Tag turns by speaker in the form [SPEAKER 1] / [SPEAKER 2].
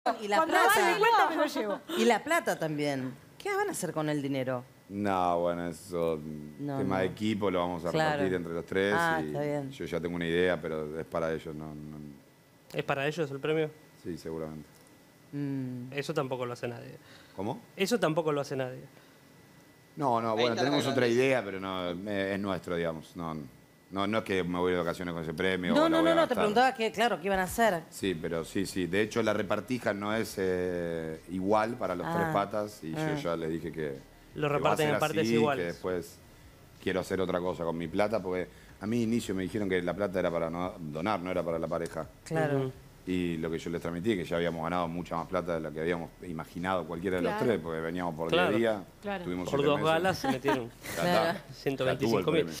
[SPEAKER 1] Y la plata. también. ¿Qué van a hacer con el dinero?
[SPEAKER 2] No, bueno, eso tema de equipo, lo vamos a repartir entre los tres. Ah, yo ya tengo una idea, pero es para ellos, no,
[SPEAKER 3] ¿Es para ellos el premio?
[SPEAKER 2] sí, seguramente.
[SPEAKER 3] Mm. Eso tampoco lo hace nadie. ¿Cómo? Eso tampoco lo hace nadie.
[SPEAKER 2] No, no, bueno, tenemos otra idea, pero no, eh, es nuestro, digamos. no. No, no es que me voy de vacaciones con ese premio. No, no, no, no, te preguntaba
[SPEAKER 1] que, claro, qué iban a hacer.
[SPEAKER 2] Sí, pero sí, sí. De hecho, la repartija no es eh, igual para los tres ah. patas y yo ah. ya les dije que. Lo reparten en partes así, iguales. Que después quiero hacer otra cosa con mi plata, porque a mí inicio me dijeron que la plata era para donar, no era para la pareja. Claro. Y lo que yo les transmití, que ya habíamos ganado mucha más plata de la que habíamos imaginado cualquiera de los tres, porque veníamos por día Claro. por dos galas se metieron. 125 mil.